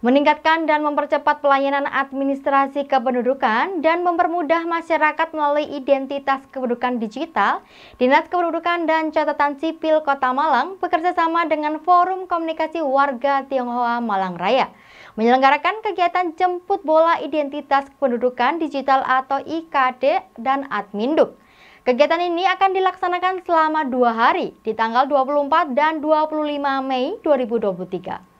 meningkatkan dan mempercepat pelayanan administrasi kependudukan dan mempermudah masyarakat melalui identitas kependudukan digital, Dinas Kependudukan dan Catatan Sipil Kota Malang bekerjasama dengan Forum Komunikasi Warga Tionghoa Malang Raya menyelenggarakan kegiatan jemput bola identitas kependudukan digital atau IKD dan Adminduk. Kegiatan ini akan dilaksanakan selama dua hari di tanggal 24 dan 25 Mei 2023.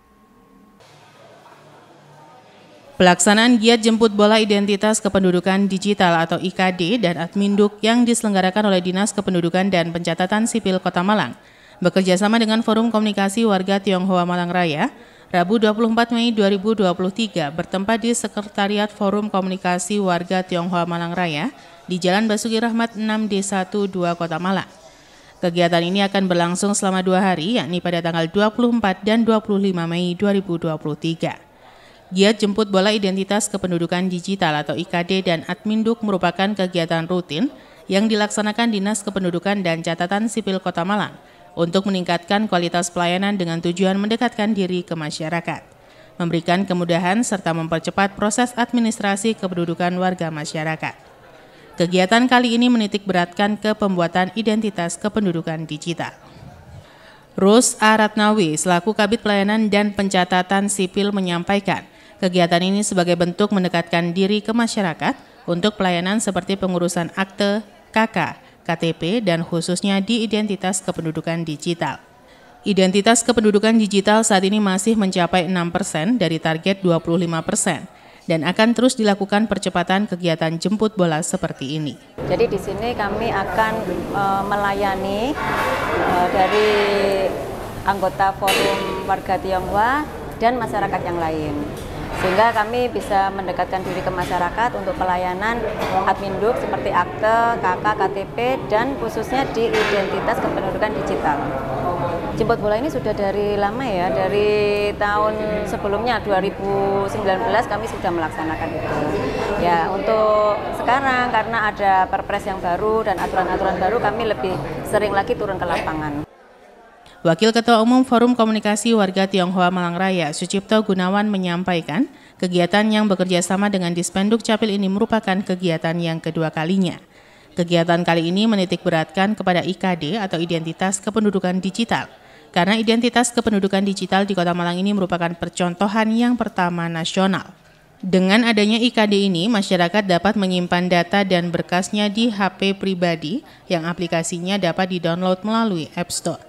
Pelaksanaan giat jemput bola identitas kependudukan digital atau IKD dan Adminduk yang diselenggarakan oleh Dinas Kependudukan dan Pencatatan Sipil Kota Malang bekerjasama dengan Forum Komunikasi Warga Tionghoa Malang Raya Rabu 24 Mei 2023 bertempat di Sekretariat Forum Komunikasi Warga Tionghoa Malang Raya di Jalan Basuki Rahmat 6 d 12 Kota Malang. Kegiatan ini akan berlangsung selama dua hari, yakni pada tanggal 24 dan 25 Mei 2023. Giat jemput bola identitas kependudukan digital atau IKD dan Adminduk merupakan kegiatan rutin yang dilaksanakan Dinas Kependudukan dan Catatan Sipil Kota Malang untuk meningkatkan kualitas pelayanan dengan tujuan mendekatkan diri ke masyarakat, memberikan kemudahan serta mempercepat proses administrasi kependudukan warga masyarakat. Kegiatan kali ini menitik beratkan ke pembuatan identitas kependudukan digital. Rus Aratnawi selaku Kabit Pelayanan dan Pencatatan Sipil menyampaikan, Kegiatan ini sebagai bentuk mendekatkan diri ke masyarakat untuk pelayanan seperti pengurusan akte, KK, KTP, dan khususnya di identitas kependudukan digital. Identitas kependudukan digital saat ini masih mencapai 6% dari target 25% dan akan terus dilakukan percepatan kegiatan jemput bola seperti ini. Jadi di sini kami akan e, melayani e, dari anggota forum warga Tionghoa dan masyarakat yang lain sehingga kami bisa mendekatkan diri ke masyarakat untuk pelayanan admin duk seperti akte, KK, KTP, dan khususnya di identitas kependudukan digital. Jemput bola ini sudah dari lama ya, dari tahun sebelumnya 2019 kami sudah melaksanakan itu. Ya, untuk sekarang karena ada perpres yang baru dan aturan-aturan baru kami lebih sering lagi turun ke lapangan. Wakil Ketua Umum Forum Komunikasi Warga Tionghoa Malang Raya, Sucipto Gunawan menyampaikan, kegiatan yang bekerja sama dengan Dispenduk Capil ini merupakan kegiatan yang kedua kalinya. Kegiatan kali ini menitik beratkan kepada IKD atau Identitas Kependudukan Digital, karena identitas kependudukan digital di Kota Malang ini merupakan percontohan yang pertama nasional. Dengan adanya IKD ini, masyarakat dapat menyimpan data dan berkasnya di HP pribadi yang aplikasinya dapat didownload melalui App Store.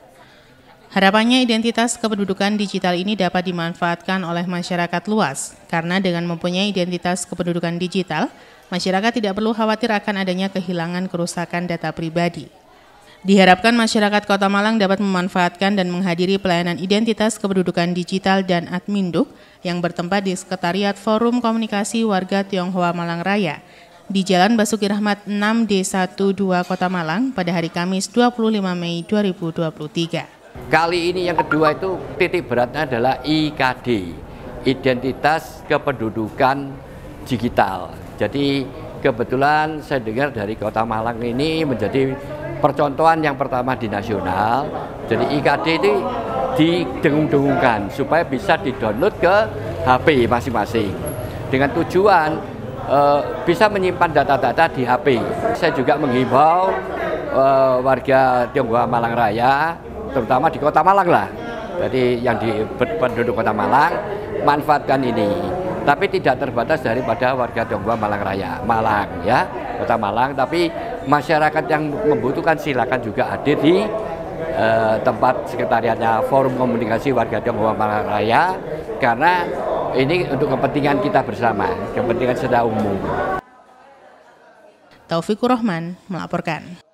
Harapannya identitas kependudukan digital ini dapat dimanfaatkan oleh masyarakat luas, karena dengan mempunyai identitas kependudukan digital, masyarakat tidak perlu khawatir akan adanya kehilangan kerusakan data pribadi. Diharapkan masyarakat Kota Malang dapat memanfaatkan dan menghadiri pelayanan identitas kependudukan digital dan adminduk yang bertempat di Sekretariat Forum Komunikasi Warga Tionghoa Malang Raya di Jalan Basuki Rahmat 6 D12 Kota Malang pada hari Kamis 25 Mei 2023. Kali ini yang kedua itu titik beratnya adalah IKD, identitas kependudukan digital. Jadi kebetulan saya dengar dari Kota Malang ini menjadi percontohan yang pertama di nasional. Jadi IKD itu didengung-dengungkan supaya bisa didownload ke HP masing-masing dengan tujuan e, bisa menyimpan data-data di HP. Saya juga menghimbau e, warga Tionghoa Malang Raya terutama di kota Malang lah. Jadi yang di penduduk kota Malang manfaatkan ini. Tapi tidak terbatas daripada warga Tionghoa Malang Raya, Malang ya, kota Malang. Tapi masyarakat yang membutuhkan silakan juga hadir di eh, tempat sekretariatnya Forum Komunikasi Warga Tionghoa Malang Raya karena ini untuk kepentingan kita bersama, kepentingan secara umum. Taufikur Rahman melaporkan.